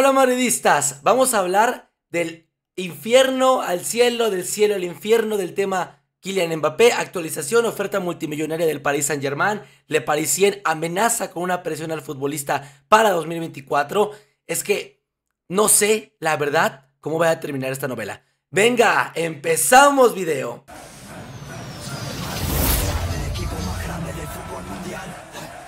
Hola madridistas, vamos a hablar del infierno al cielo, del cielo al infierno, del tema Kylian Mbappé, actualización, oferta multimillonaria del Paris Saint Germain, Le Parisien amenaza con una presión al futbolista para 2024. Es que no sé, la verdad, cómo va a terminar esta novela. Venga, empezamos video.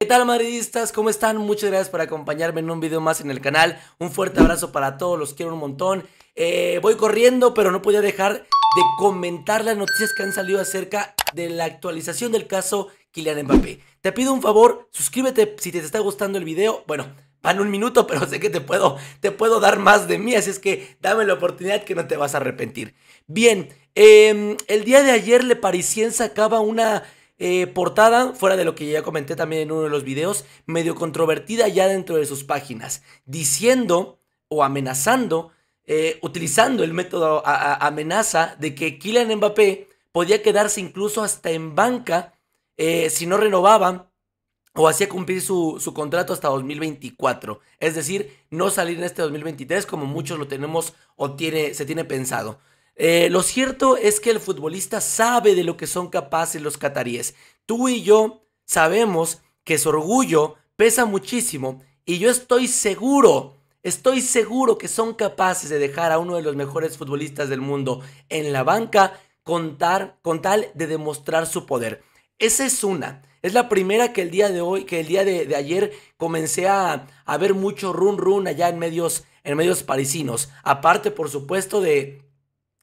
¿Qué tal madridistas? ¿Cómo están? Muchas gracias por acompañarme en un video más en el canal. Un fuerte abrazo para todos, los quiero un montón. Eh, voy corriendo, pero no podía dejar de comentar las noticias que han salido acerca de la actualización del caso Kylian Mbappé. Te pido un favor, suscríbete si te está gustando el video. Bueno, van un minuto, pero sé que te puedo, te puedo dar más de mí, así es que dame la oportunidad que no te vas a arrepentir. Bien, em, el día de ayer Le Parisien sacaba una eh, portada, fuera de lo que ya comenté también en uno de los videos, medio controvertida ya dentro de sus páginas, diciendo o amenazando, eh, utilizando el método amenaza de que Kylian Mbappé podía quedarse incluso hasta en banca eh, si no renovaba o hacía cumplir su, contrato hasta 2024. Es decir, no salir en este 2023 como muchos lo tenemos o tiene, se tiene pensado. Eh, lo cierto es que el futbolista sabe de lo que son capaces los cataríes. Tú y yo sabemos que su orgullo pesa muchísimo y yo estoy seguro, estoy seguro que son capaces de dejar a uno de los mejores futbolistas del mundo en la banca contar, con tal de demostrar su poder. Esa es una. Es la primera que el día de hoy, que el día de, ayer comencé a, a, ver mucho run run allá en medios, en medios parisinos. Aparte, por supuesto, de,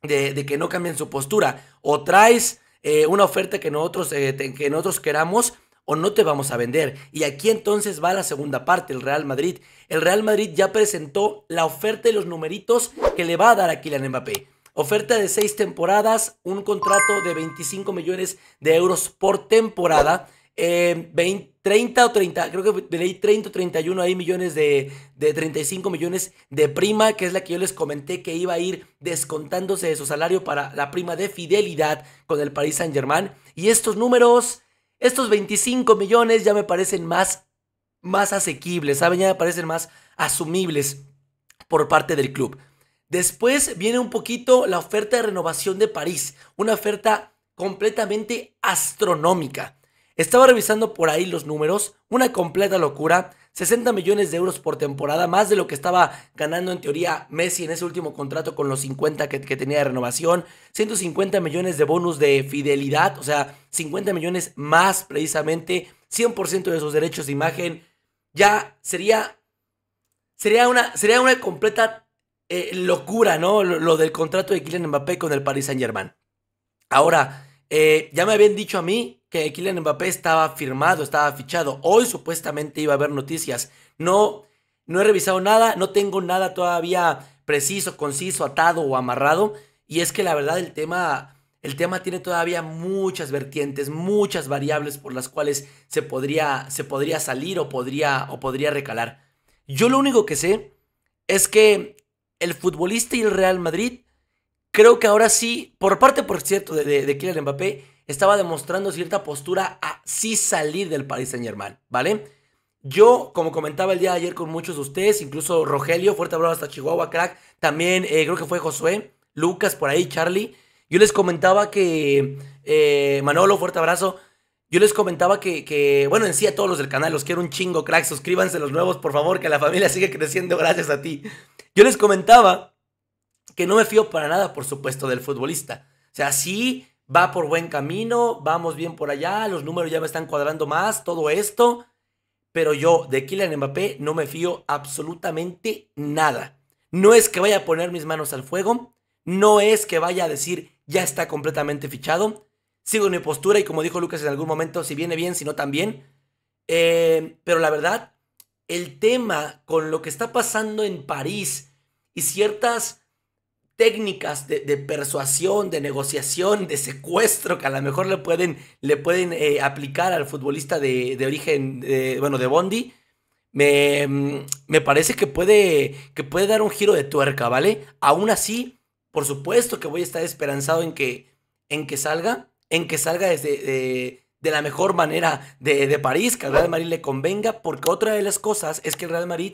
de, que no cambien su postura. O traes eh, una oferta que nosotros, eh, que nosotros queramos o no te vamos a vender. Y aquí entonces va la segunda parte, el Real Madrid. El Real Madrid ya presentó la oferta y los numeritos que le va a dar a la Mbappé. Oferta de seis temporadas, un contrato de 25 millones de euros por temporada 30 eh, o 30, creo que 30 o 31 hay millones de, 35 millones de prima, que es la que yo les comenté que iba a ir descontándose de su salario para la prima de fidelidad con el Paris Saint Germain. Y estos números, estos 25 millones ya me parecen más, más asequibles, ¿saben? Ya me parecen más asumibles por parte del club. Después viene un poquito la oferta de renovación de París, una oferta completamente astronómica. Estaba revisando por ahí los números, una completa locura, 60 millones de euros por temporada, más de lo que estaba ganando en teoría Messi en ese último contrato con los 50 que, tenía de renovación, 150 millones de bonus de fidelidad, o sea, 50 millones más precisamente, 100% de sus derechos de imagen, ya sería, sería, una, sería una completa eh, locura, ¿no? Lo, lo, del contrato de Kylian Mbappé con el Paris Saint Germain. Ahora, eh, ya me habían dicho a mí que Kylian Mbappé estaba firmado, estaba fichado. Hoy supuestamente iba a haber noticias. No, no he revisado nada, no tengo nada todavía preciso, conciso, atado o amarrado. Y es que la verdad el tema, el tema tiene todavía muchas vertientes, muchas variables por las cuales se podría, se podría salir o podría, o podría recalar. Yo lo único que sé es que el futbolista y el Real Madrid creo que ahora sí, por parte, por cierto, de, de, Kylian Mbappé, estaba demostrando cierta postura a sí salir del Paris Saint Germain, ¿vale? Yo, como comentaba el día de ayer con muchos de ustedes, incluso Rogelio, fuerte abrazo hasta Chihuahua, crack, también eh, creo que fue Josué, Lucas, por ahí, Charlie, yo les comentaba que, eh, Manolo, fuerte abrazo, yo les comentaba que, que, bueno, en sí a todos los del canal, los quiero un chingo, crack, suscríbanse los nuevos, por favor, que la familia sigue creciendo gracias a ti. Yo les comentaba que no me fío para nada, por supuesto, del futbolista. O sea, sí, va por buen camino, vamos bien por allá, los números ya me están cuadrando más, todo esto, pero yo de Kylian Mbappé no me fío absolutamente nada. No es que vaya a poner mis manos al fuego, no es que vaya a decir ya está completamente fichado. Sigo en mi postura y como dijo Lucas en algún momento, si viene bien, si no también. Eh, pero la verdad, el tema con lo que está pasando en París y ciertas técnicas de, persuasión, de negociación, de secuestro que a lo mejor le pueden, le pueden eh, aplicar al futbolista de, origen, bueno, de Bondi, mm, me, parece que puede, que puede dar un giro de tuerca, ¿vale? Aún así, por supuesto que voy a estar esperanzado en que, en que salga, en que salga desde, eh, de, la mejor manera de, de París, que al Real Madrid le convenga, porque otra de las cosas es que el Real Madrid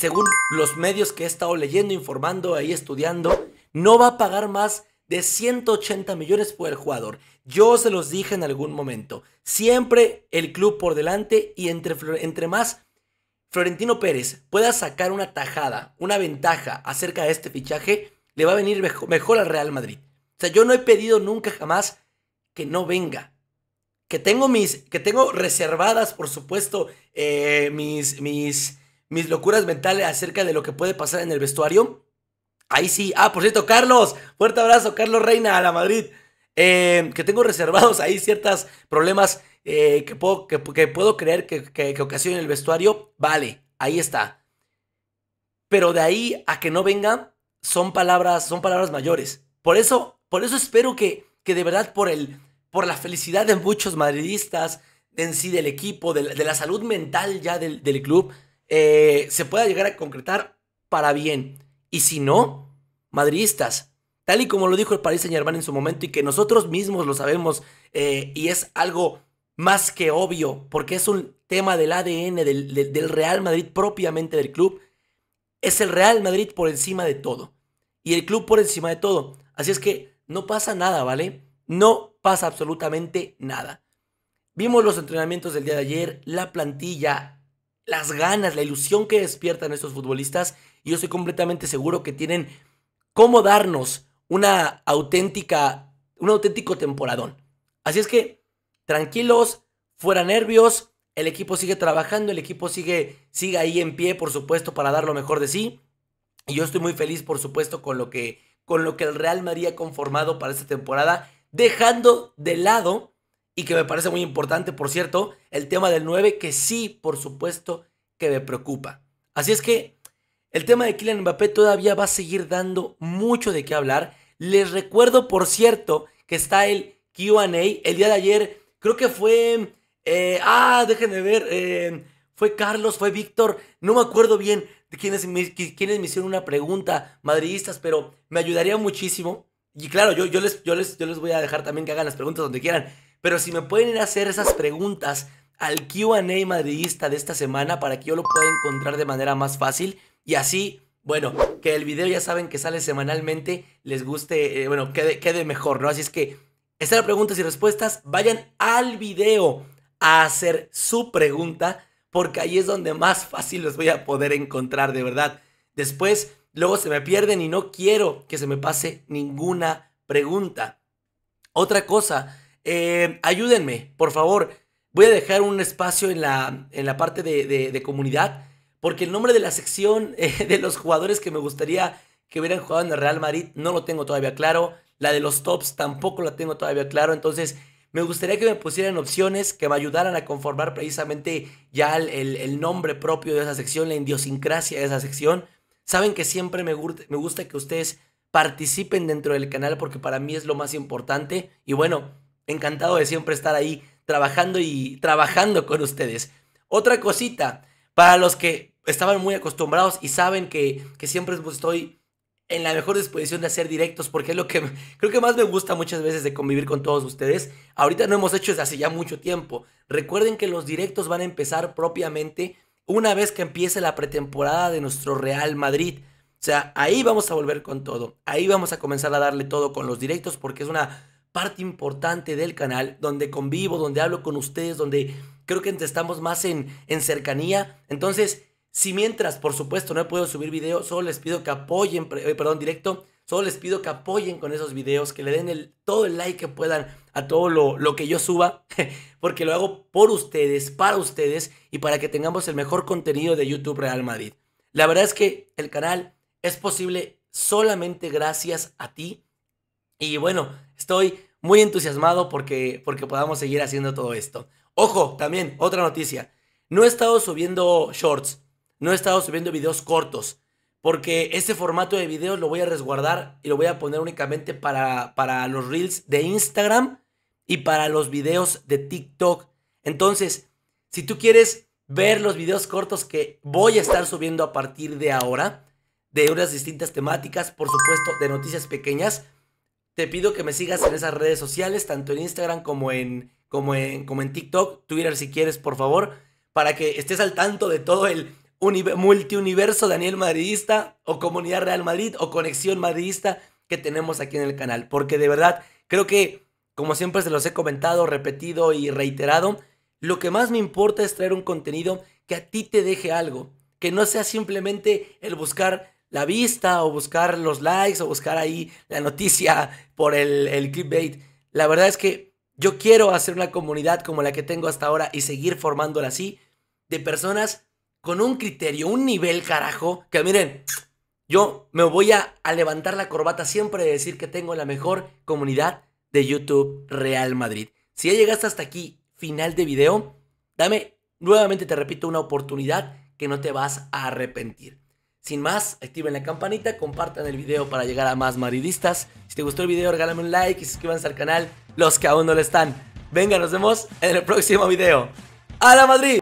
según los medios que he estado leyendo, informando, ahí estudiando, no va a pagar más de 180 millones por el jugador. Yo se los dije en algún momento. Siempre el club por delante y entre, entre más Florentino Pérez pueda sacar una tajada, una ventaja acerca de este fichaje, le va a venir mejor, al Real Madrid. O sea, yo no he pedido nunca jamás que no venga. Que tengo mis, que tengo reservadas, por supuesto, eh, mis, mis mis locuras mentales acerca de lo que puede pasar en el vestuario. Ahí sí. Ah, por cierto, Carlos. Fuerte abrazo, Carlos Reina, a la Madrid. Em, que tengo reservados ahí ciertos problemas eh, que, puedo, que, puedo creer que, que, el vestuario. Vale, ahí está. Pero de ahí a que no venga, son palabras, son palabras mayores. Por eso, por eso espero que, que de verdad por el, por la felicidad de muchos madridistas, en sí del equipo, de, la salud mental ya del club, eh, se pueda llegar a concretar para bien. Y si no, madridistas, tal y como lo dijo el Paris Saint Germain en su momento y que nosotros mismos lo sabemos eh, y es algo más que obvio porque es un tema del ADN del, del Real Madrid propiamente del club, es el Real Madrid por encima de todo y el club por encima de todo. Así es que no pasa nada, ¿vale? No pasa absolutamente nada. Vimos los entrenamientos del día de ayer, la plantilla, las ganas, la ilusión que despiertan estos futbolistas y yo estoy completamente seguro que tienen cómo darnos una auténtica, un auténtico temporadón. Así es que tranquilos, fuera nervios, el equipo sigue trabajando, el equipo sigue, sigue ahí en pie, por supuesto, para dar lo mejor de sí. Y yo estoy muy feliz, por supuesto, con lo que, con lo que el Real Madrid ha conformado para esta temporada, dejando de lado y que me parece muy importante, por cierto, el tema del 9, que sí, por supuesto, que me preocupa. Así es que el tema de Kylian Mbappé todavía va a seguir dando mucho de qué hablar. Les recuerdo, por cierto, que está el QA. El día de ayer, creo que fue. Eh, ah, déjenme ver. Eh, fue Carlos, fue Víctor. No me acuerdo bien de quiénes, me, me hicieron una pregunta, madridistas, pero me ayudaría muchísimo. Y claro, yo, yo, les, yo les voy a dejar también que hagan las preguntas donde quieran. Pero si me pueden ir a hacer esas preguntas al QA madridista de esta semana para que yo lo pueda encontrar de manera más fácil y así, bueno, que el video ya saben que sale semanalmente, les guste, eh, bueno, quede, quede mejor, ¿no? Así es que, estas preguntas y respuestas, vayan al video a hacer su pregunta porque ahí es donde más fácil los voy a poder encontrar, de verdad. Después, luego se me pierden y no quiero que se me pase ninguna pregunta. Otra cosa eh, ayúdenme, por favor. Voy a dejar un espacio en la, en la parte de, comunidad, porque el nombre de la sección eh, de los jugadores que me gustaría que hubieran jugado en el Real Madrid no lo tengo todavía claro. La de los tops tampoco la tengo todavía claro. Entonces, me gustaría que me pusieran opciones que me ayudaran a conformar precisamente ya el, nombre propio de esa sección, la idiosincrasia de esa sección. Saben que siempre me, me gusta que ustedes participen dentro del canal porque para mí es lo más importante. Y bueno, Encantado de siempre estar ahí trabajando y trabajando con ustedes. Otra cosita, para los que estaban muy acostumbrados y saben que, siempre estoy en la mejor disposición de hacer directos porque es lo que creo que más me gusta muchas veces de convivir con todos ustedes. Ahorita no hemos hecho desde hace ya mucho tiempo. Recuerden que los directos van a empezar propiamente una vez que empiece la pretemporada de nuestro Real Madrid. O sea, ahí vamos a volver con todo. Ahí vamos a comenzar a darle todo con los directos porque es una parte importante del canal, donde convivo, donde hablo con ustedes, donde creo que estamos más en, en cercanía. Entonces, si mientras, por supuesto, no he podido subir videos, solo les pido que apoyen, eh, perdón, directo, solo les pido que apoyen con esos videos, que le den el, todo el like que puedan a todo lo, lo que yo suba, porque lo hago por ustedes, para ustedes y para que tengamos el mejor contenido de YouTube Real Madrid. La verdad es que el canal es posible solamente gracias a ti y bueno, estoy muy entusiasmado porque, porque podamos seguir haciendo todo esto. Ojo, también, otra noticia. No he estado subiendo shorts, no he estado subiendo videos cortos, porque este formato de videos lo voy a resguardar y lo voy a poner únicamente para, para los reels de Instagram y para los videos de TikTok. Entonces, si tú quieres ver los videos cortos que voy a estar subiendo a partir de ahora, de unas distintas temáticas, por supuesto, de noticias pequeñas, te pido que me sigas en esas redes sociales, tanto en Instagram como en, como en, como en TikTok, Twitter si quieres, por favor, para que estés al tanto de todo el multiuniverso Daniel Madridista o Comunidad Real Madrid o Conexión Madridista que tenemos aquí en el canal. Porque de verdad, creo que, como siempre se los he comentado, repetido y reiterado, lo que más me importa es traer un contenido que a ti te deje algo, que no sea simplemente el buscar la vista o buscar los likes o buscar ahí la noticia por el, el clickbait. La verdad es que yo quiero hacer una comunidad como la que tengo hasta ahora y seguir formándola así de personas con un criterio, un nivel carajo, que miren, yo me voy a, a levantar la corbata siempre de decir que tengo la mejor comunidad de YouTube Real Madrid. Si ya llegaste hasta aquí, final de video, dame nuevamente, te repito, una oportunidad que no te vas a arrepentir. Sin más, activen la campanita, compartan el video para llegar a más maridistas. Si te gustó el video, regálame un like y suscríbanse al canal los que aún no lo están. Venga, nos vemos en el próximo video. ¡A la Madrid!